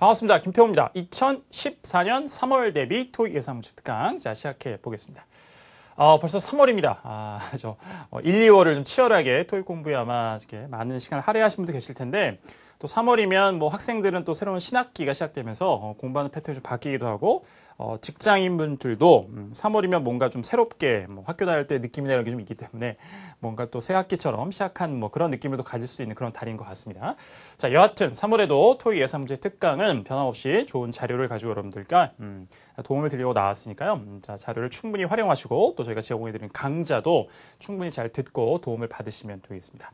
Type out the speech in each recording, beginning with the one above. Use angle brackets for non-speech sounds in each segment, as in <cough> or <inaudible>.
반갑습니다. 김태호입니다. 2014년 3월 대비 토익 예상 문제 특강 자 시작해 보겠습니다. 어, 벌써 3월입니다. 아, 저 1, 어, 2월을 좀 치열하게 토익 공부에 아마 이렇게 많은 시간을 할애하신 분도 계실 텐데 또 3월이면 뭐 학생들은 또 새로운 신학기가 시작되면서 어, 공부하는 패턴이 좀 바뀌기도 하고 어, 직장인분들도 3월이면 음, 뭔가 좀 새롭게 뭐 학교 다닐 때 느낌이나 이런 게 좀 있기 때문에 뭔가 또 새 학기처럼 시작한 뭐 그런 느낌을 또 가질 수 있는 그런 달인 것 같습니다. 자 여하튼 3월에도 토익 예상 문제 특강은 변함없이 좋은 자료를 가지고 여러분들과 음, 도움을 드리고 나왔으니까요. 음, 자 자료를 충분히 활용하시고 또 저희가 제공해드린 강좌도 충분히 잘 듣고 도움을 받으시면 되겠습니다.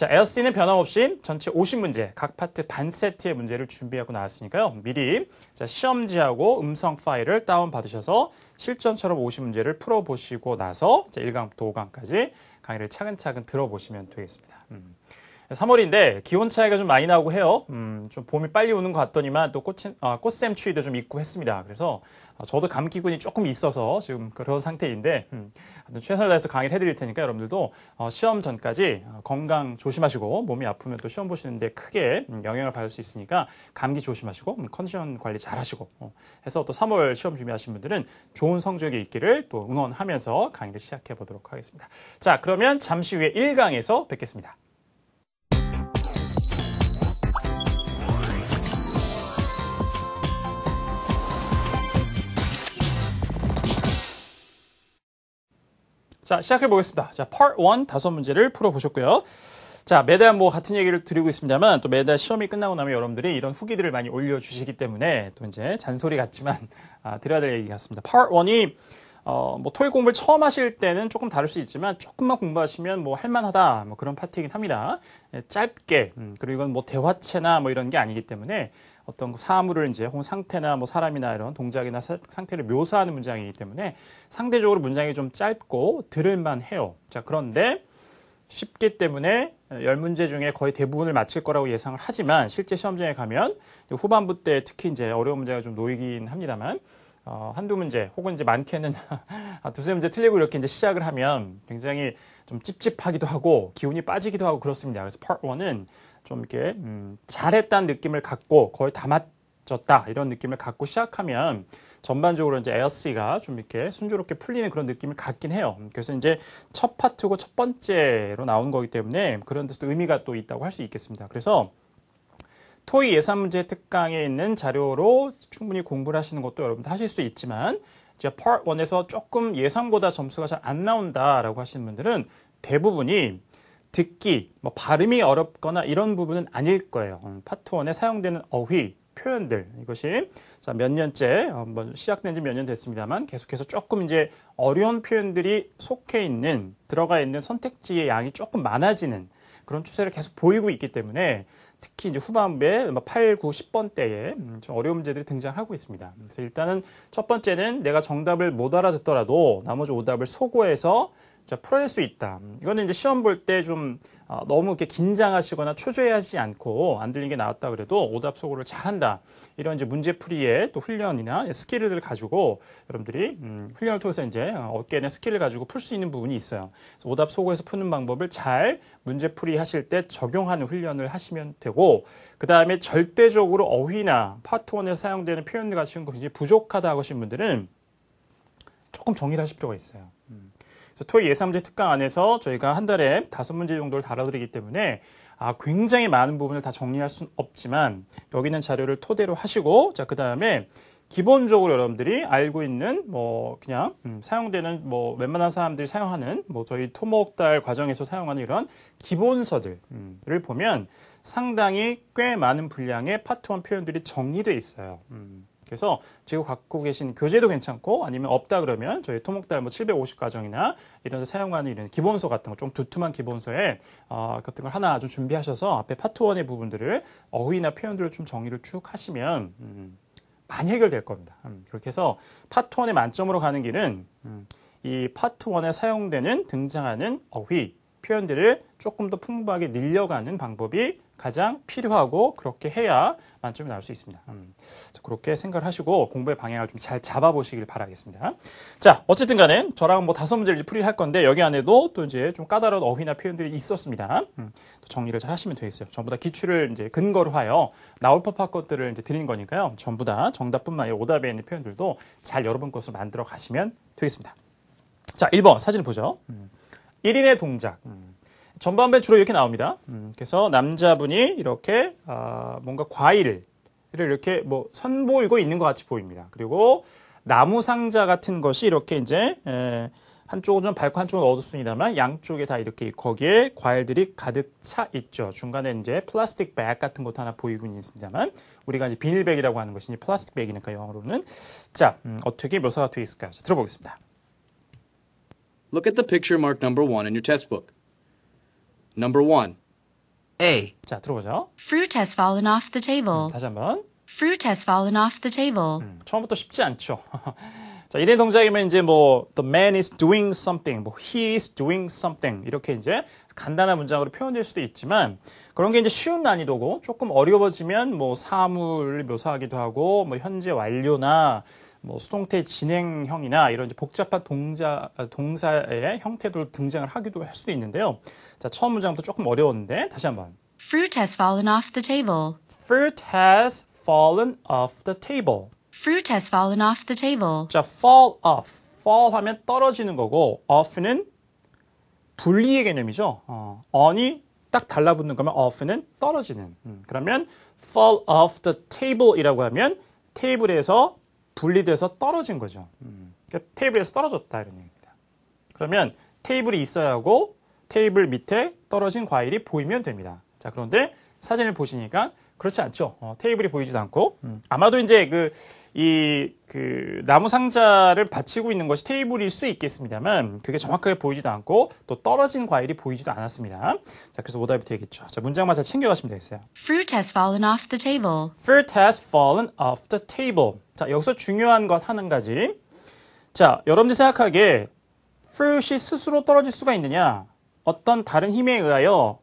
자, 에어C는 변함없이 전체 50문제, 각 파트 반 세트의 문제를 준비하고 나왔으니까요. 미리 자, 시험지하고 음성 파일을 다운받으셔서 실전처럼 50문제를 풀어보시고 나서 자, 1강부터 5강까지 강의를 차근차근 들어보시면 되겠습니다. 음. 3월인데 기온 차이가 좀 많이 나고 해요. 음, 좀 봄이 빨리 오는 것 같더니만 또 꽃, 아, 꽃샘추위도 좀 있고 했습니다. 그래서 어, 저도 감기군이 조금 있어서 지금 그런 상태인데 음, 최선을 다해서 강의를 해드릴 테니까 여러분들도 어, 시험 전까지 어, 건강 조심하시고 몸이 아프면 또 시험 보시는데 크게 음, 영향을 받을 수 있으니까 감기 조심하시고 음, 컨디션 관리 잘하시고 어, 해서 또 3월 시험 준비하신 분들은 좋은 성적이 있기를 또 응원하면서 강의를 시작해 보도록 하겠습니다. 자 그러면 잠시 후에 1강에서 뵙겠습니다. 자, 시작해 보겠습니다. 자, part 1 다섯 문제를 풀어 보셨고요. 자, 매달 뭐 같은 얘기를 드리고 있습니다만 또 매달 시험이 끝나고 나면 여러분들이 이런 후기들을 많이 올려 주시기 때문에 또 이제 잔소리 같지만 아, 드려야 될 얘기 같습니다. part 1이 어, 뭐 토익 공부를 처음 하실 때는 조금 다를 수 있지만 조금만 공부하시면 뭐 할만하다 뭐 그런 파트이긴 합니다. 짧게 음, 그리고 이건 뭐 대화체나 뭐 이런 게 아니기 때문에 어떤 사물을 이제 혹은 상태나 뭐 사람이나 이런 동작이나 사, 상태를 묘사하는 문장이기 때문에 상대적으로 문장이 좀 짧고 들을만 해요. 자, 그런데 쉽기 때문에 열문제 중에 거의 대부분을 맞힐 거라고 예상을 하지만 실제 시험장에 가면 후반부 때 특히 이제 어려운 문제가 좀 놓이긴 합니다만 어, 한두 문제 혹은 이제 많게는 <laughs> 아, 두세 문제 틀리고 이렇게 이제 시작을 하면 굉장히 좀 찝찝하기도 하고 기운이 빠지기도 하고 그렇습니다. 그래서 part 1은 좀 이렇게 음, 잘했다는 느낌을 갖고 거의 다 맞췄다 이런 느낌을 갖고 시작하면 전반적으로 이제 에어스가 좀 이렇게 순조롭게 풀리는 그런 느낌을 갖긴 해요. 그래서 이제 첫 파트고 첫 번째로 나온 거기 때문에 그런 데서 의미가 또 있다고 할 수 있겠습니다. 그래서 토이 예산 문제 특강에 있는 자료로 충분히 공부를 하시는 것도 여러분들 하실 수 있지만 이제 part 1에서 조금 예상보다 점수가 잘 안 나온다라고 하시는 분들은 대부분이 듣기, 뭐 발음이 어렵거나 이런 부분은 아닐 거예요. 음, 파트 원에 사용되는 어휘, 표현들 이것이 몇 년째 어, 뭐 시작된 지 몇 년 됐습니다만 계속해서 조금 이제 어려운 표현들이 속해 있는 들어가 있는 선택지의 양이 조금 많아지는 그런 추세를 계속 보이고 있기 때문에 특히 이제 후반부에 8, 9, 10번 때에 음, 좀 어려운 문제들이 등장하고 있습니다. 그래서 일단은 첫 번째는 내가 정답을 못 알아듣더라도 나머지 오답을 소고해서 풀어낼 수 있다. 이거는 이제 시험 볼 때좀 어, 너무 이렇게 긴장하시거나 초조해하지 않고 안 들린 게 나왔다 그래도 오답 소고를 잘한다. 이런 이제 문제풀이의 또 훈련이나 스킬을 가지고 여러분들이 음, 훈련을 통해서 이제 어, 어깨에 스킬을 가지고 풀 수 있는 부분이 있어요. 그래서 오답 소고에서 푸는 방법을 잘 문제풀이 하실 때 적용하는 훈련을 하시면 되고 그 다음에 절대적으로 어휘나 파트 원에서 사용되는 표현들 같은 거굉 부족하다고 하신 분들은 조금 정리를 하실 필요가 있어요. 토익 예상문제 특강 안에서 저희가 한 달에 다섯 문제 정도를 다뤄드리기 때문에 아, 굉장히 많은 부분을 다 정리할 수는 없지만 여기 있는 자료를 토대로 하시고 자, 그 다음에 기본적으로 여러분들이 알고 있는 뭐 그냥 음, 사용되는 뭐 웬만한 사람들이 사용하는 뭐 저희 토목달 과정에서 사용하는 이런 기본서들을 음, 보면 상당히 꽤 많은 분량의 파트 원 표현들이 정리돼 있어요. 음. 그래서 지금 갖고 계신 교재도 괜찮고 아니면 없다 그러면 저희 토목달 뭐 750과정이나 이런 데 사용하는 이런 기본서 같은 거 좀 두툼한 기본서에 어, 같은 걸 하나 좀 준비하셔서 앞에 파트 원의 부분들을 어휘나 표현들을 좀 정의를 쭉 하시면 음, 많이 해결될 겁니다. 음, 그렇게 해서 파트 원의 만점으로 가는 길은 음, 이 파트 원에 사용되는 등장하는 어휘 표현들을 조금 더 풍부하게 늘려가는 방법이 가장 필요하고 그렇게 해야 만점이 나올 수 있습니다. 음, 그렇게 생각을 하시고 공부의 방향을 좀 잘 잡아보시길 바라겠습니다. 자, 어쨌든 간에 저랑 뭐 다섯 문제를 풀이할 건데 여기 안에도 또 이제 좀 까다로운 어휘나 표현들이 있었습니다. 음, 또 정리를 잘 하시면 되겠어요. 전부 다 기출을 이제 근거로 하여 나올 법한 것들을 이제 드린 거니까요. 전부 다 정답뿐만 아니라 오답에 있는 표현들도 잘 여러분 것으로 만들어 가시면 되겠습니다. 자, 1번 사진 을 보죠. 음. 1인의 동작. 음. 전반부에 주로 이렇게 나옵니다. 음, 그래서 남자분이 이렇게 아, 뭔가 과일을 이렇게 뭐 선보이고 있는 것 같이 보입니다. 그리고 나무 상자 같은 것이 이렇게 이제 에, 한쪽은 좀 밝고 한쪽은 어둡습니다만 양쪽에 다 이렇게 거기에 과일들이 가득 차 있죠. 중간에 이제 플라스틱 백 같은 것도 하나 보이고 있습니다만 우리가 이제 비닐백이라고 하는 것이 플라스틱 백이니까 영어로는 자 음, 어떻게 묘사가 되어 있을까요? 자, 들어보겠습니다. Look at the picture m a r k number one in your test book. Number one. A. 자, 들어보죠. Fruit has fallen off the table. 다시 한번. Fruit has fallen off the table. 음, 처음부터 쉽지 않죠. 자, 일인 동작이면 이제 뭐 the man is doing something, 뭐 he is doing something 이렇게 이제 간단한 문장으로 표현될 수도 있지만 그런 게 이제 쉬운 난이도고 조금 어려워지면 뭐 사물을 묘사하기도 하고 뭐 현재 완료나 뭐 수동태 진행형이나 이런 복잡한 동자, 동사의 형태로 등장을 하기도 할 수도 있는데요. 자, 처음 문장부터 조금 어려웠는데 다시 한번. Fruit has fallen off the table. Fruit has fallen off the table. Fruit has fallen off the table. 자, fall off. fall 하면 떨어지는 거고 off는 분리의 개념이죠. 어, on이 딱 달라붙는 거면 off는 떨어지는. 음, 그러면 fall off the table이라고 하면 테이블에서 분리돼서 떨어진 거죠. 그러니까 테이블에서 떨어졌다 이런 얘기입니다. 그러면 테이블이 있어야 하고 테이블 밑에 떨어진 과일이 보이면 됩니다. 자 그런데 사진을 보시니까 그렇지 않죠. 어, 테이블이 보이지도 않고 음. 아마도 이제 그 이그 나무 상자를 받치고 있는 것이 테이블일 수 있겠습니다만 그게 정확하게 보이지도 않고 또 떨어진 과일이 보이지도 않았습니다. 자, 그래서 오답이 되겠죠. 자, 문장마잘 챙겨가시면 되겠어요. Fruit has fallen off the table. Fruit has fallen off the table. 자, 여기서 중요한 것 하는 가지. 자, 여러분들 생각하기에 fruit이 스스로 떨어질 수가 있느냐? 어떤 다른 힘에 의하여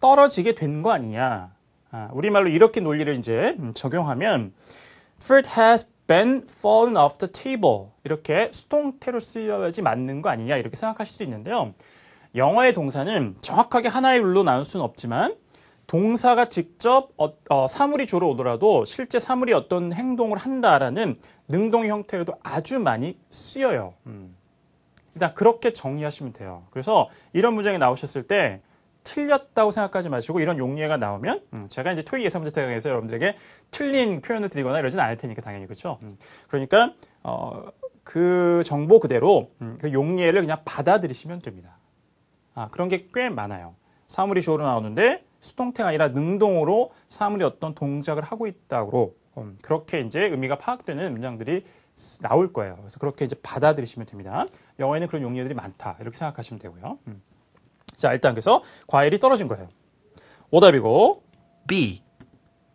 떨어지게 된 거 아니냐? 아, 우리말로 이렇게 논리를 이제 음, 적용하면 f r e t has been falling off the table. 이렇게 수동태로 쓰여야지 맞는 거 아니냐 이렇게 생각하실 수 있는데요. 영어의 동사는 정확하게 하나의 룰로 나눌 수는 없지만 동사가 직접 어, 어, 사물이 주로 오더라도 실제 사물이 어떤 행동을 한다라는 능동 형태로도 아주 많이 쓰여요. 음. 일단 그렇게 정리하시면 돼요. 그래서 이런 문장이 나오셨을 때 틀렸다고 생각하지 마시고 이런 용례가 나오면 음, 제가 이제 토익 예산 문제 대응해서 여러분들에게 틀린 표현을 드리거나 이러진 않을 테니까 당연히 그렇죠. 음, 그러니까 어, 그 정보 그대로 음, 그 용례를 그냥 받아들이시면 됩니다. 아, 그런 게 꽤 많아요. 사물이 주어로 나오는데 수동태가 아니라 능동으로 사물이 어떤 동작을 하고 있다고 음, 그렇게 이제 의미가 파악되는 문장들이 나올 거예요. 그래서 그렇게 이제 받아들이시면 됩니다. 영어에는 그런 용례들이 많다 이렇게 생각하시면 되고요. 음. 자, 일단 그래서 과일이 떨어진 거예요. 오답이고 B.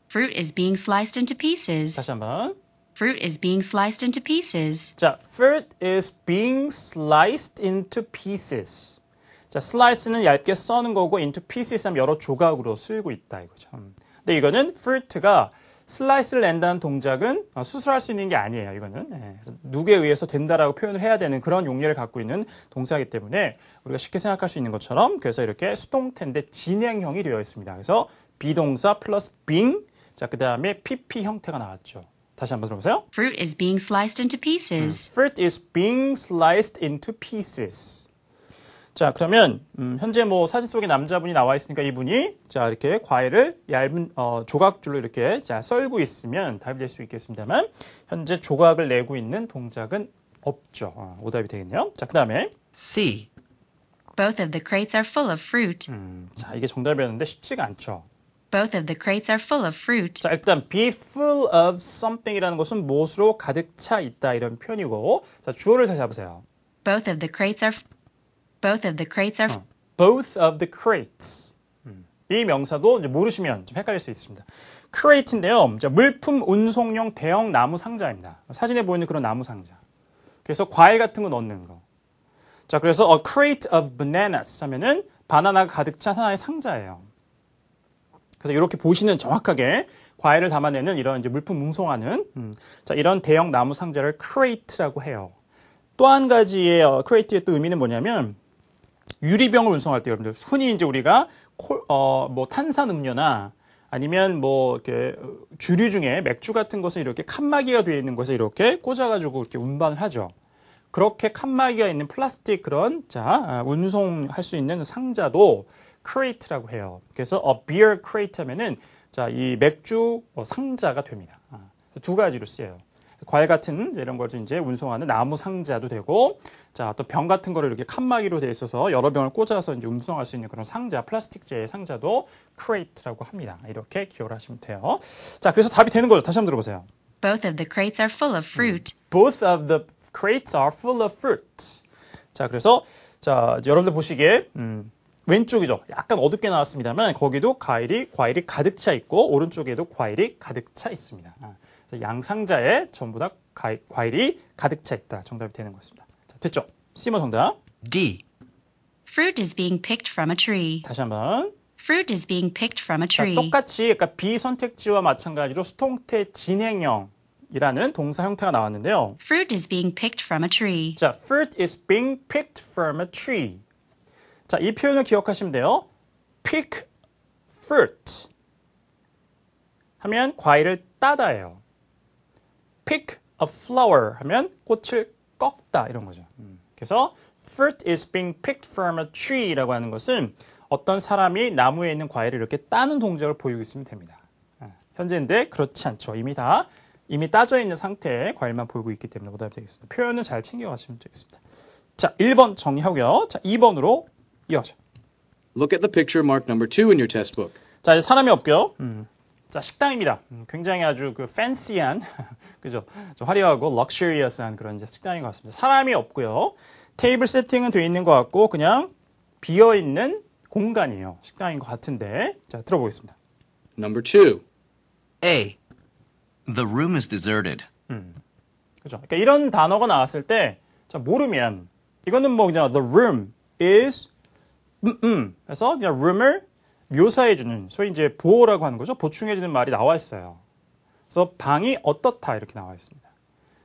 Fruit is being sliced into pieces. 다시 한번. Fruit is being sliced into pieces. 자, fruit is being sliced into pieces. 자, slice는 얇게 써는 거고 into pieces는 여러 조각으로 쓰고 있다 이거죠. 근데 이거는 fruit가 슬라이스를 낸다는 동작은 어, 수술할 수 있는 게 아니에요. 이거는 네. 누구에 의해서 된다라고 표현을 해야 되는 그런 용례를 갖고 있는 동사이기 때문에 우리가 쉽게 생각할 수 있는 것처럼 그래서 이렇게 수동태인데 진행형이 되어 있습니다. 그래서 비동사 플러스 빙, 자 그다음에 PP 형태가 나왔죠. 다시 한번 들어보세요. Fruit is being sliced into pieces. 음. Fruit is being sliced into pieces. 자, 그러면 음, 현재 뭐 사진 속에 남자분이 나와 있으니까 이분이 자 이렇게 과일을 얇은 어, 조각줄로 이렇게 자 썰고 있으면 답이 될 수 있겠습니다만 현재 조각을 내고 있는 동작은 없죠. 어, 오답이 되겠네요. 자, 그다음에 C. Both of the crates are full of fruit. 음, 자, 이게 정답이었는데 쉽지가 않죠. Both of the crates are full of fruit. 자, 일단 be full of something이라는 것은 무엇으로 가득 차 있다 이런 표현이고 자, 주어를 잘 잡으세요. Both of the crates are Both of the crates are. 어, both of the crates. 음, 이 명사도 이제 모르시면 좀 헷갈릴 수 있습니다. c 크레이트인데요. 물품 운송용 대형 나무 상자입니다. 사진에 보이는 그런 나무 상자. 그래서 과일 같은 거 넣는 거. 자, 그래서 a crate of bananas 하면은 바나나가 가득 찬 하나의 상자예요. 그래서 이렇게 보시는 정확하게 과일을 담아내는 이런 이제 물품 운송하는 음, 자, 이런 대형 나무 상자를 crate라고 해요. 또 한 가지의 어, crate의 또 의미는 뭐냐면 유리병을 운송할 때 여러분들 흔히 이제 우리가 콜어뭐 탄산 음료나 아니면 뭐 이렇게 주류 중에 맥주 같은 것은 이렇게 칸막이가 되어 있는 곳에 이렇게 꽂아가지고 이렇게 운반을 하죠. 그렇게 칸막이가 있는 플라스틱 그런 자 아, 운송할 수 있는 상자도 크레이트라고 해요. 그래서 a beer crate 하면은 자 이 맥주 뭐 상자가 됩니다. 아, 두 가지로 쓰여요. 과일 같은 이런 걸 이제 운송하는 나무 상자도 되고 자, 또 병 같은 거를 이렇게 칸막이로 돼 있어서 여러 병을 꽂아서 이제 운송할 수 있는 그런 상자, 플라스틱제 의 상자도 crate라고 합니다. 이렇게 기억을 하시면 돼요. 자, 그래서 답이 되는 거죠. 다시 한번 들어보세요. Both of the crates are full of fruit. 음, both of the crates are full of fruit. 자, 그래서 자, 여러분들 보시기에 음, 왼쪽이죠. 약간 어둡게 나왔습니다만 거기도 과일이 과일이 가득 차 있고 오른쪽에도 과일이 가득 차 있습니다. 아, 양상자에 전부 다 과일이 가득 차 있다. 정답이 되는 거였습니다. 자, 됐죠? C모 정답. D. Fruit is being picked from a tree. 다시 한번. Fruit is being picked from a tree. 자, 똑같이 그러니까 B 선택지와 마찬가지로 수동태 진행형. 이라는 동사 형태가 나왔는데요. Fruit is being picked from a tree. 자, fruit is being picked from a tree. 자, 이 표현을 기억하시면 돼요. pick fruit 하면 과일을 따다예요. pick a flower 하면 꽃을 꺾다 이런 거죠. 음. 그래서 fruit is being picked from a tree라고 하는 것은 어떤 사람이 나무에 있는 과일을 이렇게 따는 동작을 보이고 있으면 됩니다. 아, 현재인데 그렇지 않죠. 이미 다 이미 따져 있는 상태의 과일만 보이고 있기 때문에 오답이 되겠습니다. 표현은 잘 챙겨가시면 되겠습니다. 자, 1번 정리하고요. 자, 2번으로 이어져. Look at the picture m a r k number 2 in your test book. 자, 이제 사람이 없고요. 음. 자, 식당입니다. 음, 굉장히 아주 그 팬시한, <laughs> 그죠? 화려하고 럭셔리어스한 그런 이제 식당인 것 같습니다. 사람이 없고요. 테이블 세팅은 돼 있는 것 같고 그냥 비어 있는 공간이에요. 식당인 것 같은데. 자, 들어보겠습니다. Number 2. A. The room is deserted. 음. 그죠? 그러니까 이런 단어가 나왔을 때 자, 모르면 이거는 뭐 그냥 the room is 음, 음. 그래서 그냥 room을 묘사해주는 소위 이제 보호라고 하는 거죠. 보충해주는 말이 나와 있어요. 그래서 방이 어떻다 이렇게 나와 있습니다.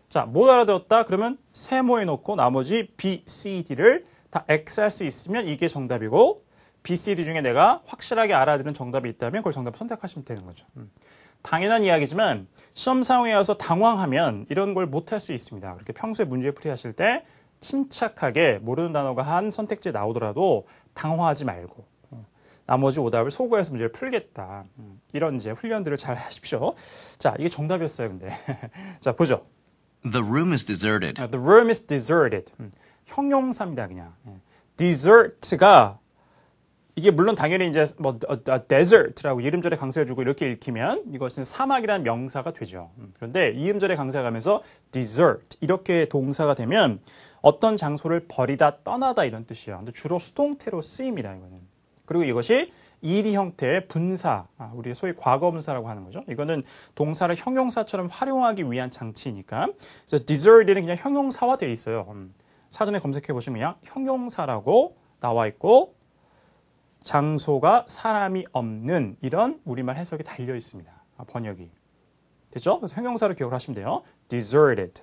자, 못 알아들었다 그러면 세모해 놓고 나머지 B, C, D를 다 X 할 수 있으면 이게 정답이고 B, C, D 중에 내가 확실하게 알아들은 정답이 있다면 그걸 정답 선택하시면 되는 거죠. 음. 당연한 이야기지만 시험 상황에 와서 당황하면 이런 걸 못 할 수 있습니다. 그렇게 평소에 문제 풀이하실 때 침착하게 모르는 단어가 한 선택지에 나오더라도 당황하지 말고 나머지 오답을 소거해서 문제를 풀겠다. 음, 이런 이제 훈련들을 잘 <laughs> 하십시오. 자, 이게 정답이었어요, 근데. <laughs> 자, 보죠. The room is deserted. 아, the room is deserted. 음, 형용사입니다, 그냥. 예. desert가 이게 물론 당연히 이제 뭐 어, 어, desert라고 이름절에 강세해주고 이렇게 읽히면 이것은 사막이라는 명사가 되죠. 음, 그런데 이음절에 강세하면서 desert 이렇게 동사가 되면 어떤 장소를 버리다, 떠나다 이런 뜻이에요. 근데 주로 수동태로 쓰입니다. 이거는 그리고 이것이 일이 형태의 분사, 아, 우리 소위 과거분사라고 하는 거죠. 이거는 동사를 형용사처럼 활용하기 위한 장치니까. 그래서 d e s e r v 는 그냥 형용사화 되어 있어요. 음, 사전에 검색해 보시면 형용사라고 나와 있고 장소가 사람이 없는 이런 우리말 해석이 달려 있습니다. 아, 번역이. 됐죠? 그래서 형용사로 기억을 하시면 돼요. deserted.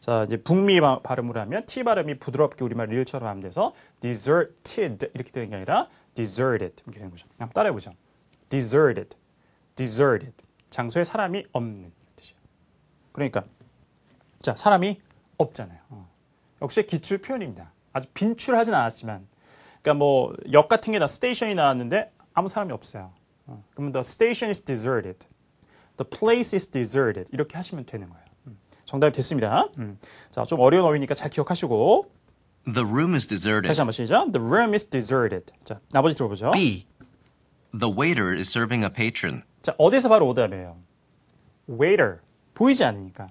자, 이제 북미 발음으로 하면 T 발음이 부드럽게 우리말 릴처럼 하면 돼서 deserted 이렇게 되는 게 아니라 deserted 이렇게 되는 거죠. 그냥 따라해 보죠. deserted, deserted 장소에 사람이 없는 뜻이에요. 그러니까 자 사람이 없잖아요. 어. 역시 기출 표현입니다. 아주 빈출하진 않았지만, 그러니까 뭐 역 같은 게 다 스테이션이 나왔는데 아무 사람이 없어요. 어. 그러면 the station is deserted, the place is deserted 이렇게 하시면 되는 거예요. 음. 정답이 됐습니다. 음. 자, 좀 어려운 어휘니까 잘 기억하시고. The room is deserted. 다시 한번 시작. The room is deserted. 자, 나머지 들어보죠. B. The waiter is serving a patron. 자, 어디서 바로 오답이에요. waiter. 보이지 않으니까.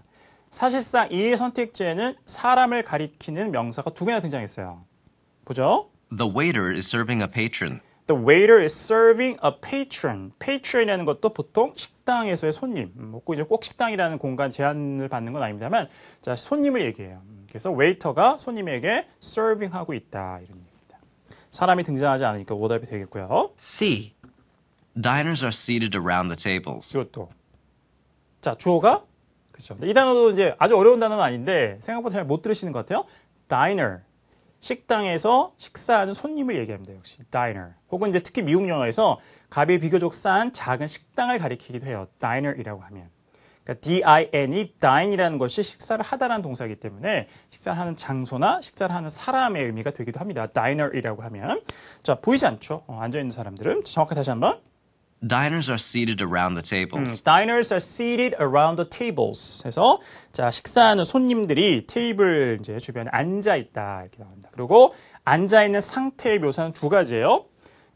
사실상 이의 선택제는 사람을 가리키는 명사가 두 개나 등장했어요. 보죠. The waiter is serving a patron. The waiter is serving a patron. patron이라는 것도 보통 식당에서의 손님. 먹고 이제 꼭 식당이라는 공간 제한을 받는 건 아닙니다만, 자 손님을 얘기해요. 그래서 웨이터가 손님에게 서빙하고 있다 이런 얘기입니다. 사람이 등장하지 않으니까 오답이 되겠고요. C. Diners are seated around the tables. 이것도 자 주어가 그렇죠. 이 단어도 이제 아주 어려운 단어는 아닌데 생각보다 잘 못 들으시는 것 같아요. Diner 식당에서 식사하는 손님을 얘기합니다. 역시 diner. 혹은 이제 특히 미국 영화에서 값이 비교적 싼 작은 식당을 가리키기도 해요. diner이라고 하면. 그러니까 D-I-N이 din이라는 것이 식사를 하다라는 동사이기 때문에 식사를 하는 장소나 식사를 하는 사람의 의미가 되기도 합니다. diner이라고 하면 자 보이지 않죠? 어, 앉아 있는 사람들은 정확하게 다시 한번 Diners are seated around the tables. 음, diners are seated around the tables. 해서 자 식사하는 손님들이 테이블 이제 주변에 앉아 있다 이렇게 나옵니다. 그리고 앉아 있는 상태의 묘사는 두 가지예요.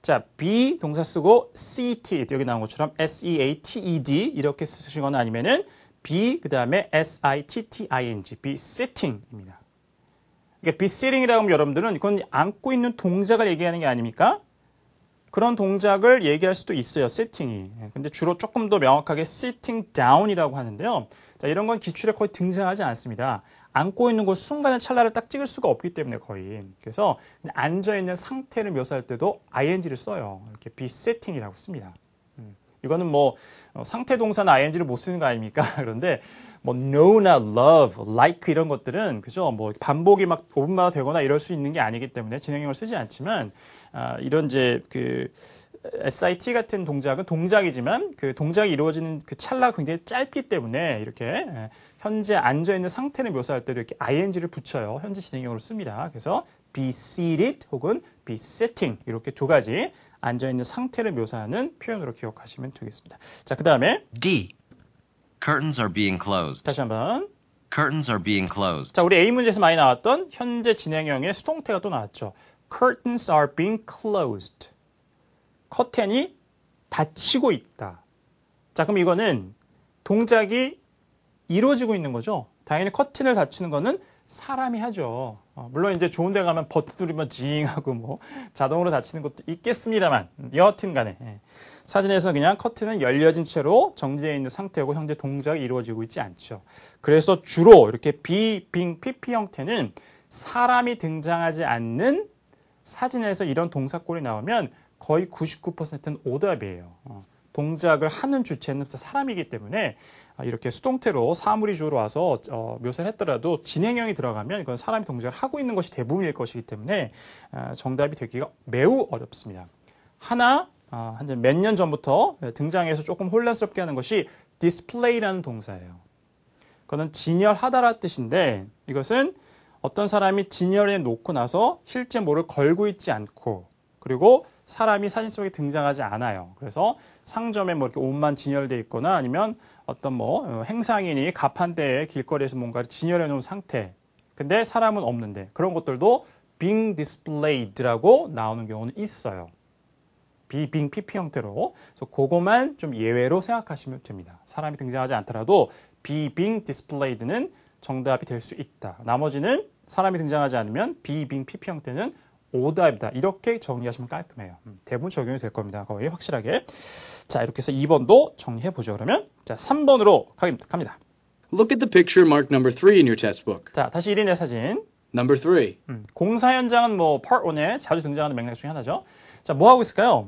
자, be 동사 쓰고 s e a t 여기 e 나온 것처럼 s-e-a-t-e-d 이렇게 쓰시거나 아니면은 be 그 다음에 s-i-t-t-i-n-g be sitting입니다. 이게 니까 be sitting이라고 하면 여러분들은 이건 안고 있는 동작을 얘기하는 게 아닙니까? 그런 동작을 얘기할 수도 있어요. sitting이. 예, 근데 주로 조금 더 명확하게 sitting down이라고 하는데요. 자, 이런 건 기출에 거의 등장하지 않습니다. 안고 있는 곳 순간에 찰나를 딱 찍을 수가 없기 때문에 거의 그래서 앉아 있는 상태를 묘사할 때도 ing를 써요. 이렇게 besetting이라고 씁니다. 음, 이거는 뭐 어, 상태 동사나 ing를 못 쓰는 거 아닙니까? <laughs> 그런데 뭐 know나 love, like 이런 것들은 그죠? 뭐 반복이 막 5분마다 되거나 이럴 수 있는 게 아니기 때문에 진행형을 쓰지 않지만 아, 이런 이제 그 SIT 같은 동작은 동작이지만 그 동작이 이루어지는 그 찰나가 굉장히 짧기 때문에 이렇게 예, 현재 앉아 있는 상태를 묘사할 때도 이렇게 ing를 붙여요. 현재 진행형으로 씁니다. 그래서 be seated 혹은 be sitting 이렇게 두 가지 앉아 있는 상태를 묘사하는 표현으로 기억하시면 되겠습니다. 자, 그다음에 D Curtains are being closed. 다시 한번. Curtains are being closed. 자, 우리 A 문제에서 많이 나왔던 현재 진행형의 수동태가 또 나왔죠. Curtains are being closed. 커튼이 닫히고 있다. 자, 그럼 이거는 동작이 이루어지고 있는 거죠. 당연히 커튼을 닫히는 거는 사람이 하죠. 어, 물론 이제 좋은 데 가면 버튼 누르면 징하고 뭐 자동으로 닫히는 것도 있겠습니다만 여하튼 간에 예. 사진에서 그냥 커튼은 열려진 채로 정지해 있는 상태고 현재 동작이 이루어지고 있지 않죠. 그래서 주로 이렇게 비, 빙, 피피 형태는 사람이 등장하지 않는 사진에서 이런 동사꼴이 나오면 거의 99%는 오답이에요. 어. 동작을 하는 주체는 사람이기 때문에 아, 이렇게 수동태로 사물이 주로 와서 어, 묘사를 했더라도 진행형이 들어가면 이건 사람이 동작을 하고 있는 것이 대부분일 것이기 때문에 어, 정답이 되기가 매우 어렵습니다. 하나 어, 아, 한전 몇 년 전부터 등장해서 조금 혼란스럽게 하는 것이 디스플레이라는 동사예요. 그거는 진열하다라 뜻인데 이것은 어떤 사람이 진열해 놓고 나서 실제 뭐를 걸고 있지 않고 그리고 사람이 사진 속에 등장하지 않아요. 그래서 상점에 뭐 이렇게 옷만 진열돼 있거나 아니면 어떤 뭐 어, 행상인이 가판대에 길거리에서 뭔가를 진열해 놓은 상태. 근데 사람은 없는데 그런 것들도 being displayed라고 나오는 경우는 있어요. be, being, pp 형태로. 그래서 그거만 좀 예외로 생각하시면 됩니다. 사람이 등장하지 않더라도 be, being displayed는 정답이 될 수 있다. 나머지는 사람이 등장하지 않으면 be, being, pp 형태는 오답이다. 이렇게 정리하시면 깔끔해요. 음, 대부분 적용이 될 겁니다. 거의 확실하게. 자, 이렇게 해서 2번도 정리해 보죠. 그러면 자, 3번으로 갑니다. Look at the picture m a r k number 3 in your textbook. 자, 다시 1인의 사진. Number 3. 음, 공사 현장은 뭐 part 1에 자주 등장하는 맥락 중에 하나죠. 자, 뭐 하고 있을까요?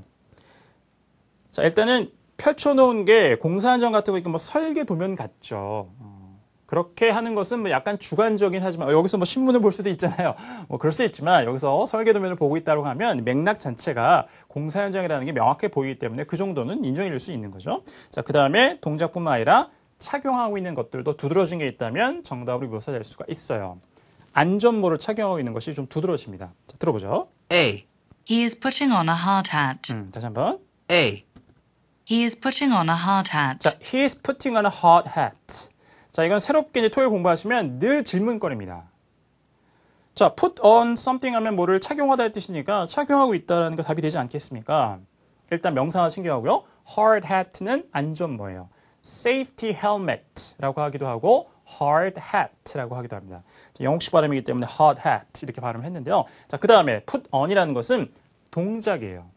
자, 일단은 펼쳐놓은 게 공사 현장 같은 거, 이거 뭐 설계 도면 같죠. 그렇게 하는 것은 뭐 약간 주관적인 하지만 어, 여기서 뭐 신문을 볼 수도 있잖아요. 뭐 그럴 수 있지만 여기서 설계도면을 보고 있다고 하면 맥락 자체가 공사 현장이라는 게 명확해 보이기 때문에 그 정도는 인정일 수 있는 거죠. 자, 그 다음에 동작뿐만 아니라 착용하고 있는 것들도 두드러진 게 있다면 정답으로 묘사될 수가 있어요. 안전모를 착용하고 있는 것이 좀 두드러집니다. 자, 들어보죠. A. He is putting on a hard hat. 음, 다시 한번. A. He is putting on a hard hat. 자, he is putting on a hard hat. 자, 이건 새롭게 이제 토요일 공부하시면 늘 질문거리입니다. 자, put on something 하면 뭐를 착용하다의 뜻이니까 착용하고 있다라는 게 답이 되지 않겠습니까? 일단 명사 하나 챙겨가고요. hard hat는 안전모예요. safety helmet라고 하기도 하고 hard hat라고 하기도 합니다. 영국식 발음이기 때문에 hard hat 이렇게 발음을 했는데요. 자, 그 다음에 put on이라는 것은 동작이에요.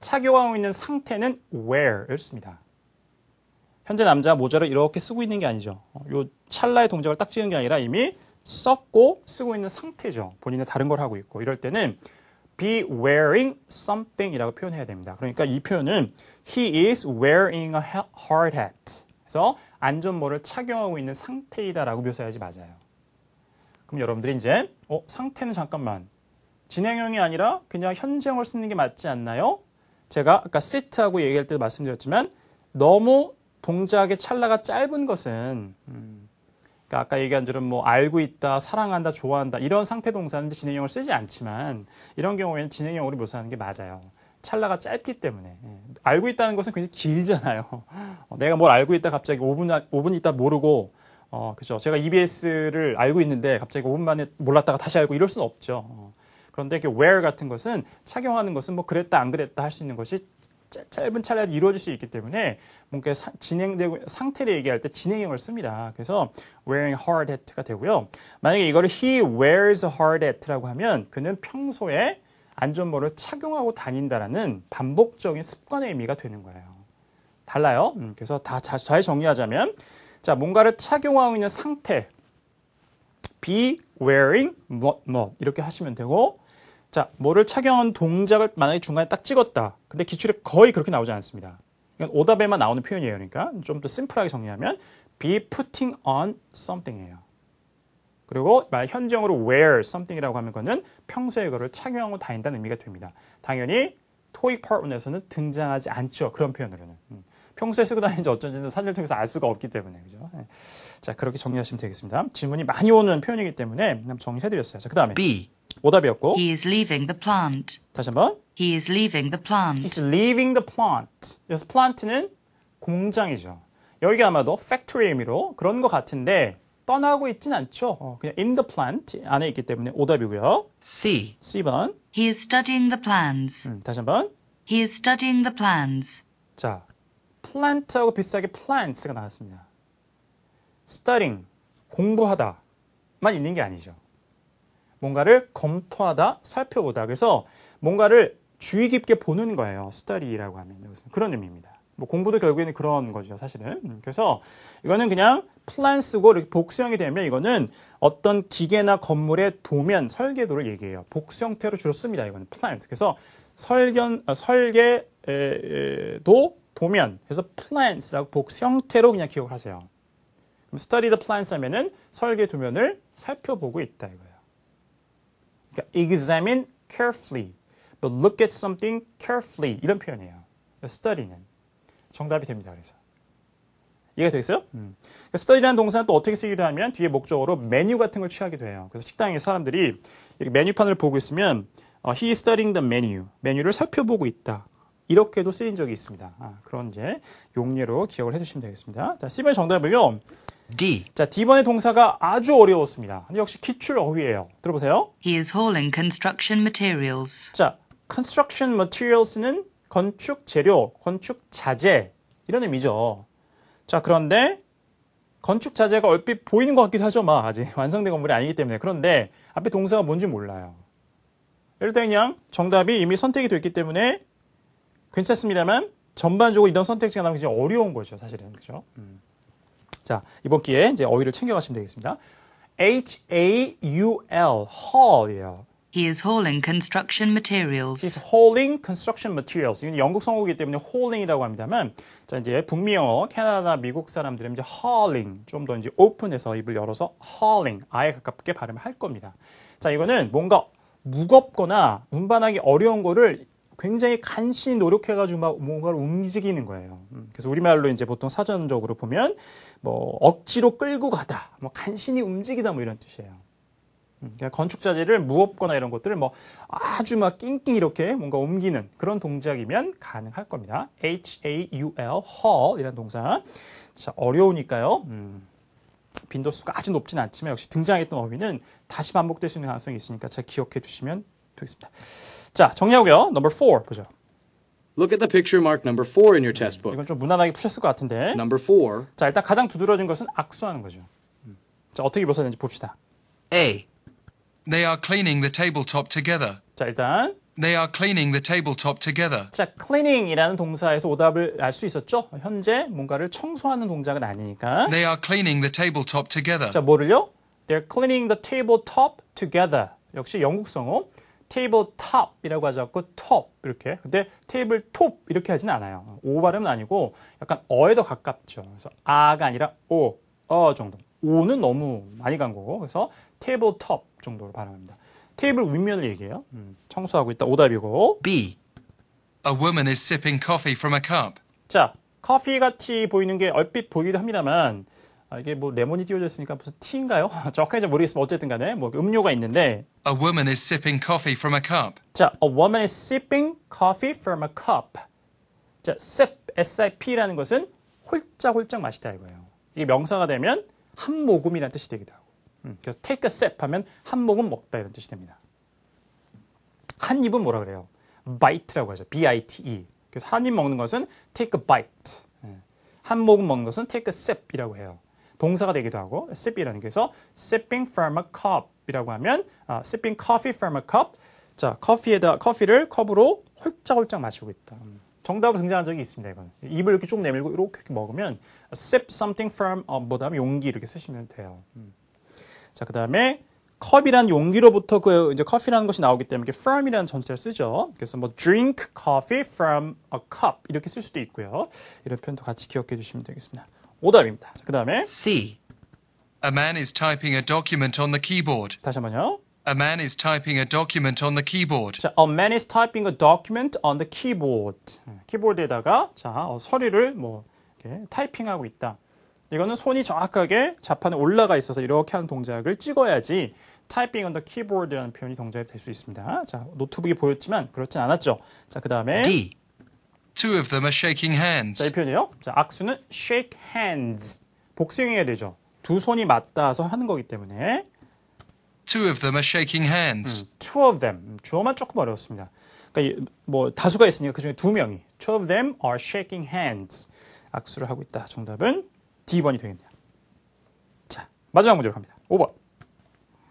착용하고 있는 상태는 wear을 씁니다. 현재 남자 모자를 이렇게 쓰고 있는 게 아니죠. 어, 요 찰나의 동작을 딱 찍은 게 아니라 이미 썼고 쓰고 있는 상태죠. 본인은 다른 걸 하고 있고 이럴 때는 be wearing something이라고 표현해야 됩니다. 그러니까 이 표현은 he is wearing a hard hat. 그래서 안전모를 착용하고 있는 상태이다라고 묘사해야지 맞아요. 그럼 여러분들이 이제 어, 상태는 잠깐만 진행형이 아니라 그냥 현재형을 쓰는 게 맞지 않나요? 제가 아까 set하고 얘기할 때도 말씀드렸지만 너무 동작의 찰나가 짧은 것은 그러니까 아까 얘기한 줄은 뭐 알고 있다, 사랑한다, 좋아한다 이런 상태 동사는 진행형을 쓰지 않지만 이런 경우에는 진행형으로 묘사하는 게 맞아요. 찰나가 짧기 때문에 예. 알고 있다는 것은 굉장히 길잖아요. 어, 내가 뭘 알고 있다 갑자기 5분 5분 있다 모르고 어 그죠. 제가 EBS를 알고 있는데 갑자기 5분 만에 몰랐다가 다시 알고 이럴 수는 없죠. 어. 그런데 그 where 같은 것은 착용하는 것은 뭐 그랬다 안 그랬다 할 수 있는 것이 짧은 찰나에 이루어질 수 있기 때문에 뭔가 진행되고 상태를 얘기할 때 진행형을 씁니다. 그래서 wearing hard hat가 되고요. 만약에 이거를 he wears a hard hat라고 하면 그는 평소에 안전모를 착용하고 다닌다라는 반복적인 습관의 의미가 되는 거예요. 달라요. 음, 그래서 다 자, 잘 정리하자면 자 뭔가를 착용하고 있는 상태 be wearing 뭐, 뭐 이렇게 하시면 되고 자 뭐를 착용한 동작을 만약에 중간에 딱 찍었다 근데 기출에 거의 그렇게 나오지 않습니다. 이건 오답에만 나오는 표현이에요. 그러니까 좀 더 심플하게 정리하면 be putting on something이에요. 그리고 말 현정으로 wear something이라고 하면 그거는 평소에 그거를 착용하고 다닌다는 의미가 됩니다. 당연히 토익 p a 에서는 등장하지 않죠. 그런 표현으로는. 음. 평소에 쓰고 다니는지 어쩐지는 사진을 통해서 알 수가 없기 때문에 그죠. 네. 자 그렇게 정리하시면 되겠습니다. 질문이 많이 오는 표현이기 때문에 정리해드렸어요. 자 그다음에 B 오답이었고 He is leaving the plant. 다시 한번 He is leaving the plant. He's leaving the plant. 여기서 plant는 공장이죠. 여기 아마도 factory 의미로 그런 것 같은데 떠나고 있진 않죠. 어, 그냥 in the plant 안에 있기 때문에 오답이고요. C. C번. He is studying the plans. 음, 다시 한번. He is studying the plans. 자, plant하고 비슷하게 plants가 나왔습니다. studying, 공부하다만 있는 게 아니죠. 뭔가를 검토하다, 살펴보다. 그래서 뭔가를 주의 깊게 보는 거예요. 스터디라고 하면 그런 의미입니다. 뭐 공부도 결국에는 그런 거죠, 사실은. 음, 그래서 이거는 그냥 플랜 쓰고 이렇게 복수형이 되면 이거는 어떤 기계나 건물의 도면, 설계도를 얘기해요. 복수 형태로 주로 씁니다. 이거는 플랜. 그래서 설견, 아, 설계도 도면. 그래서 플랜스라고 복수 형태로 그냥 기억을 하세요. 그럼 study the plans 하면은 설계 도면을 살펴보고 있다 이거예요. 그러니까 examine carefully, but look at something carefully 이런 표현이에요. 그러니까 study는 정답이 됩니다. 그래서 이해가 되겠어요? 음. 그러니까 study라는 동사는 또 어떻게 쓰기도 하면 뒤에 목적으로 메뉴 같은 걸 취하기도 해요. 그래서 식당에 사람들이 이렇게 메뉴판을 보고 있으면 어, he is studying the menu, 메뉴를 살펴보고 있다. 이렇게도 쓰인 적이 있습니다. 아, 그런 이제 용례로 기억을 해주시면 되겠습니다. 자, C번 정답은요. D. 자, D번의 동사가 아주 어려웠습니다. 근데 역시 기출 어휘예요. 들어보세요. He is hauling construction materials. 자, construction materials는 건축 재료, 건축 자재 이런 의미죠. 자, 그런데 건축 자재가 얼핏 보이는 것 같기도 하죠만 아직 <laughs> 완성된 건물이 아니기 때문에 그런데 앞에 동사가 뭔지 몰라요. 예를 들어 그냥 정답이 이미 선택이 됐기 때문에 괜찮습니다만 전반적으로 이런 선택지가 나오면 굉장히 어려운 거죠 사실은 그죠. 렇 음. 자, 이번 기회에 이제 어휘를 챙겨가시면 되겠습니다. H A U L haul이에요. He is hauling construction materials. He's hauling construction materials. 이건 영국 성우기 때문에 hauling이라고 합니다만, 자 이제 북미 영어, 캐나다, 미국 사람들은 이제 hauling 좀 더 이제 오픈해서 입을 열어서 hauling 아예 가깝게 발음을 할 겁니다. 자 이거는 뭔가 무겁거나 운반하기 어려운 거를 굉장히 간신히 노력해가지고 막 뭔가를 움직이는 거예요. 음, 그래서 우리말로 이제 보통 사전적으로 보면 뭐 억지로 끌고 가다, 뭐 간신히 움직이다 뭐 이런 뜻이에요. 음, 그냥 건축 자재를 무겁거나 이런 것들을 뭐 아주 막 낑낑 이렇게 뭔가 옮기는 그런 동작이면 가능할 겁니다. H A U L h a u l 이라 동사. 자 어려우니까요. 음, 빈도수가 아주 높진 않지만 역시 등장했던 어휘는 다시 반복될 수 있는 가능성이 있으니까 잘 기억해 두시면 되겠습니다. 자 정리하고요. 넘버 4 보죠. Look at the picture marked number 4 in your test book. 이건 좀 무난하게 푸셨을 것 같은데. Number 4. 자, 일단 가장 두드러진 것은 악수하는 거죠. 자, 어떻게 묘사되는지 봅시다. A. They are cleaning the tabletop together. 자, 일단 They are cleaning the tabletop together. 자, cleaning이라는 동사에서 오답을 알 수 있었죠? 현재 뭔가를 청소하는 동작은 아니니까. They are cleaning the tabletop together. 자, 뭐를요? They're cleaning the tabletop together. 역시 영국성어. 테이블 탑이라고 하지 않고 톱 이렇게 근데 테이블 톱 이렇게 하진 않아요 오 발음은 아니고 약간 어에 더 가깝죠 그래서 아가 아니라 오 어 정도 오는 너무 많이 간 거고 그래서 테이블 톱 정도로 발음합니다 테이블 윗면을 얘기해요 음, 청소하고 있다 오답이고 B A woman is sipping coffee from a cup 자 커피 같이 보이는 게 얼핏 보이기도 합니다만 아, 이게 뭐 레몬이 띄워져 있으니까 무슨 티인가요? <laughs> 정확하게 모르겠으면 어쨌든 간에 뭐 그 음료가 있는데 A woman is sipping coffee from a cup. 자, a woman is sipping coffee from a cup. 자, sip, S-I-P라는 것은 홀짝홀짝 마시다 이거예요. 이게 명사가 되면 한 모금이라는 뜻이 되기도 하고. 음, 그래서 take a sip 하면 한 모금 먹다 이런 뜻이 됩니다. 한 입은 뭐라 그래요? bite라고 하죠. B-I-T-E. 그래서 한 입 먹는 것은 take a bite. 예. 한 모금 먹는 것은 take a sip이라고 해요. 동사가 되기도 하고 sip이라는 게서 sipping from a cup이라고 하면 아, sipping coffee from a cup 자 커피에다 커피를 컵으로 홀짝홀짝 마시고 있다. 음, 정답으 등장한 적이 있습니다. 이건 입을 이렇게 쭉 내밀고 이렇게 먹으면 sip something from 어, 뭐다 용기 이렇게 쓰시면 돼요. 음. 자 그다음에 컵이란 용기로부터 그 이제 커피라는 것이 나오기 때문에 from이라는 전체를 쓰죠. 그래서 뭐 drink coffee from a cup 이렇게 쓸 수도 있고요. 이런 표현도 같이 기억해 주시면 되겠습니다. 오답입니다. 그 다음에 C. A man is typing a document on the keyboard. 다시 한번요. A man is typing a document on the keyboard. 자, a man is typing a document on the keyboard. 키보드에다가 자 어, 서류를 뭐 이렇게 타이핑하고 있다. 이거는 손이 정확하게 자판에 올라가 있어서 이렇게 하는 동작을 찍어야지 타이핑 on the keyboard라는 표현이 동작이 될 수 있습니다. 자, 노트북이 보였지만 그렇진 않았죠. 자, 그 다음에 D. Two of them are shaking hands. 자, 이표현이요 자, 악수는 shake hands. 복수형이어야 되죠. 두 손이 맞닿아서 하는 거기 때문에 Two of them are shaking hands. 음, two of them. 주어만 조금 어려웠습니다. 그러니까 뭐 다수가 있으니까 그중에 두 명이 two of them are shaking hands. 악수를 하고 있다. 정답은 D번이 되겠네요. 자, 마지막 문제로 갑니다. 5번.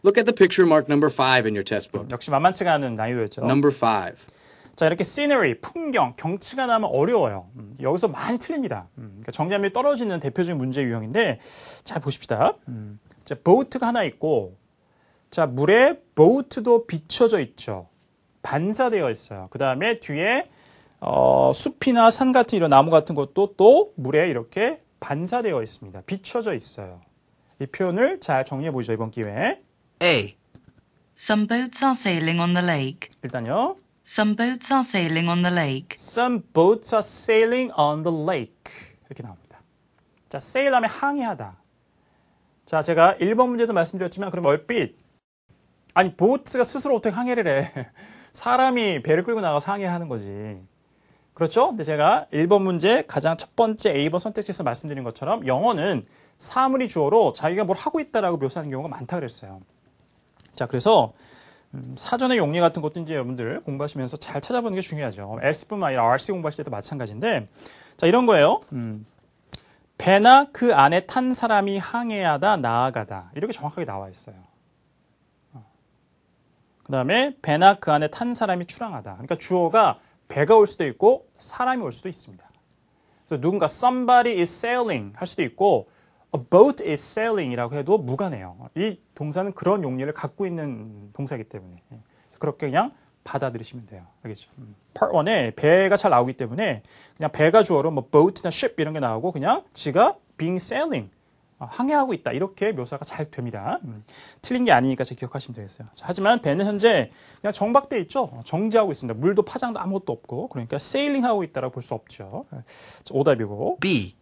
Look at the picture m a r k number 5 in your test book. 역시 만만치가 않은 난이도였죠. Number 5. 자, 이렇게 scenery, 풍경, 경치가 나면 어려워요. 음, 여기서 많이 틀립니다. 음, 그러니까 정답이 떨어지는 대표적인 문제 유형인데, 잘 보십시다. 음, 자, 보트가 하나 있고, 자, 물에 보트도 비춰져 있죠. 반사되어 있어요. 그 다음에 뒤에, 어, 숲이나 산 같은 이런 나무 같은 것도 또 물에 이렇게 반사되어 있습니다. 비춰져 있어요. 이 표현을 잘 정리해 보죠, 이번 기회에. A. Some boats are sailing on the lake. 일단요. Some boats are sailing on the lake. Some boats are sailing on the lake. 이렇게 나옵니다. 자, sail 하면 항해하다. 자, 제가 1번 문제도 말씀드렸지만 그럼 얼핏 아니, 보트가 스스로 어떻게 항해를 해? <laughs> 사람이 배를 끌고 나가서 항해를 하는 거지. 그렇죠? 근데 제가 1번 문제 가장 첫 번째 A번 선택지에서 말씀드린 것처럼 영어는 사물이 주어로 자기가 뭘 하고 있다라고 묘사하는 경우가 많다 그랬어요. 자, 그래서 음, 사전의 용례 같은 것도 이제 여러분들 공부하시면서 잘 찾아보는 게 중요하죠. S뿐만 아니라 RC 공부하실 때도 마찬가지인데, 자, 이런 거예요. 음, 배나 그 안에 탄 사람이 항해하다, 나아가다. 이렇게 정확하게 나와 있어요. 어. 그 다음에 배나 그 안에 탄 사람이 출항하다. 그러니까 주어가 배가 올 수도 있고 사람이 올 수도 있습니다. 그래서 누군가 somebody is sailing 할 수도 있고 A boat is sailing이라고 해도 무관해요. 이 동사는 그런 용리를 갖고 있는 동사이기 때문에 그렇게 그냥 받아들이시면 돼요. 알겠죠? 음. Part 1에 배가 잘 나오기 때문에 그냥 배가 주어로 뭐 boat나 ship 이런 게 나오고 그냥 지가 being sailing 어, 항해하고 있다 이렇게 묘사가 잘 됩니다. 음. 틀린 게 아니니까 제 기억하시면 되겠어요. 하지만 배는 현재 그냥 정박돼 있죠. 정지하고 있습니다. 물도 파장도 아무것도 없고 그러니까 sailing 하고 있다라고 볼 수 없죠. 오답이고 B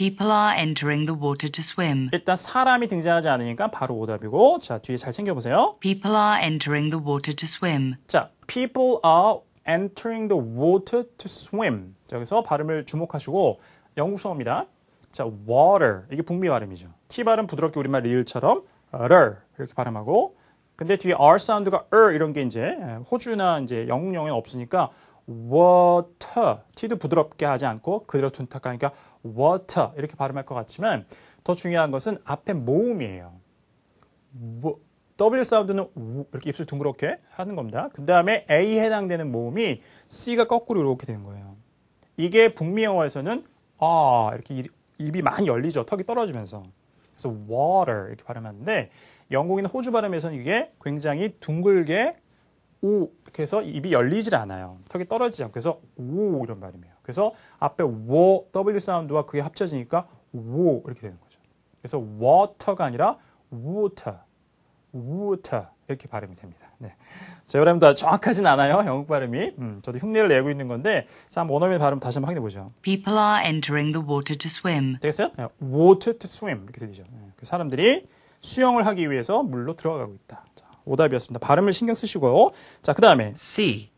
People are entering the water to swim. 일단 사람이 등장하지 않으니까 바로 오답이고 자 뒤에 잘 챙겨보세요. People are entering the water to swim. 자 people are entering the water to swim. 자, 여기서 발음을 주목하시고 영국 성어입니다. 자 water 이게 북미 발음이죠. T 발음 부드럽게 우리말 리을처럼 r 이렇게 발음하고 근데 뒤에 r 사운드가 r er 이런 게 이제 호주나 이제 영국 영에 어 없으니까 water t도 부드럽게 하지 않고 그대로 둔탁하니까 water 이렇게 발음할 것 같지만 더 중요한 것은 앞에 모음이에요. 뭐, w 사운드는 이렇게 입술 둥그렇게 하는 겁니다. 그 다음에 A 에 해당되는 모음이 C가 거꾸로 이렇게 되는 거예요. 이게 북미 영어에서는 아 이렇게 입이 많이 열리죠. 턱이 떨어지면서. 그래서 water 이렇게 발음하는데 영국이나 호주 발음에서는 이게 굉장히 둥글게 오 이렇게 해서 입이 열리질 않아요. 턱이 떨어지지 않고 그래서 오 이런 발음이에요. 그래서 앞에 워 W 사운드와 그게 합쳐지니까 오 이렇게 되는 거죠. 그래서 water가 아니라 water, water 이렇게 발음이 됩니다. 네. 자, 여러분들 정확하진 않아요. 영국 발음이. 음, 저도 흉내를 내고 있는 건데 자, 원어민 발음 다시 한번 확인해 보죠. People are entering the water to swim. 되겠어요? 네, water to swim 이렇게 들리죠. 네. 그 사람들이 수영을 하기 위해서 물로 들어가고 있다. 오답이었습니다. 발음을 신경 쓰시고요. 자, 그 다음에 C.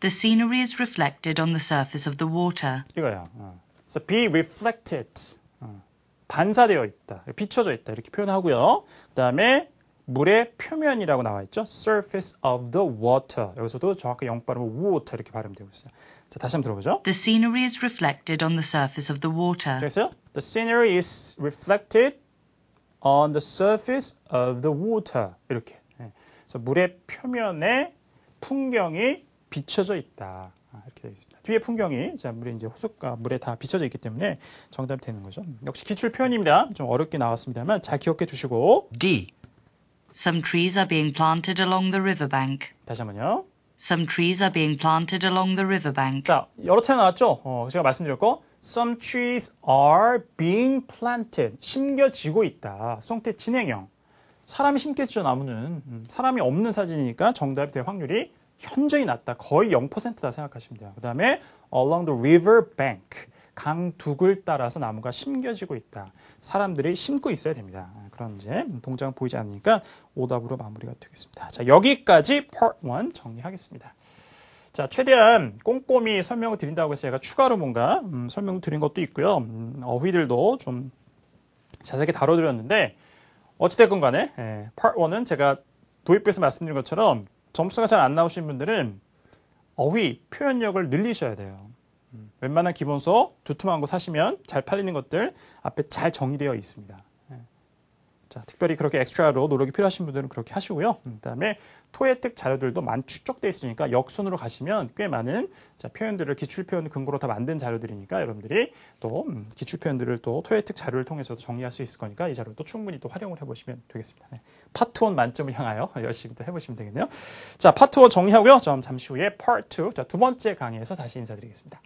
The scenery is reflected on the surface of the water. 이거야. 어. So be reflected. 어. 반사되어 있다. 비춰져 있다. 이렇게 표현하고요. 그 다음에 물의 표면이라고 나와 있죠. surface of the water. 여기서도 정확히 영어 발음은 water 이렇게 발음되고 있어요. 자, 다시 한번 들어보죠. The scenery is reflected on the surface of the water. 그래서 the scenery is reflected on the surface of the water. 이렇게 그래서 물의 표면에 풍경이 비춰져 있다. 아, 이렇게 되어 있습니다. 뒤에 풍경이 자 물에 이제 호숫가 아, 물에 다 비춰져 있기 때문에 정답이 되는 거죠. 음, 역시 기출 표현입니다. 좀 어렵게 나왔습니다만 잘 기억해 두시고 D. Some trees are being planted along the riverbank. 다시 한번요. Some trees are being planted along the riverbank. 자, 여러 차례 나왔죠? 어, 제가 말씀드렸고 Some trees are being planted. 심겨지고 있다. 송태 진행형. 사람이 심겠죠, 나무는. 음, 사람이 없는 사진이니까 정답이 될 확률이 현저히 낮다. 거의 0%다 생각하시면 돼요. 그 다음에 along the river bank. 강 둑을 따라서 나무가 심겨지고 있다. 사람들이 심고 있어야 됩니다. 그런 이제 동작은 보이지 않으니까 오답으로 마무리가 되겠습니다. 자, 여기까지 part 1 정리하겠습니다. 자, 최대한 꼼꼼히 설명을 드린다고 해서 제가 추가로 뭔가 음, 설명 드린 것도 있고요. 음, 어휘들도 좀 자세하게 다뤄드렸는데 어찌됐건 간에 예, Part 1은 제가 도입부에서 말씀드린 것처럼 점수가 잘 안 나오신 분들은 어휘, 표현력을 늘리셔야 돼요. 음. 웬만한 기본서 두툼한 거 사시면 잘 팔리는 것들 앞에 잘정리되어 있습니다. 자, 특별히 그렇게 엑스트라로 노력이 필요하신 분들은 그렇게 하시고요. 음, 그다음에 토혜특 자료들도 많이 축적돼 있으니까 역순으로 가시면 꽤 많은 자, 표현들을 기출 표현 근거로 다 만든 자료들이니까 여러분들이 또 음, 기출 표현들을 또토혜특 자료를 통해서도 정리할 수 있을 거니까 이 자료도 충분히 또 활용을 해보시면 되겠습니다. 네. 파트 1 만점을 향하여 <laughs> 열심히 또 해보시면 되겠네요. 자, 파트 1 정리하고요. 좀 잠시 후에 파트 2, 자, 두 번째 강의에서 다시 인사드리겠습니다.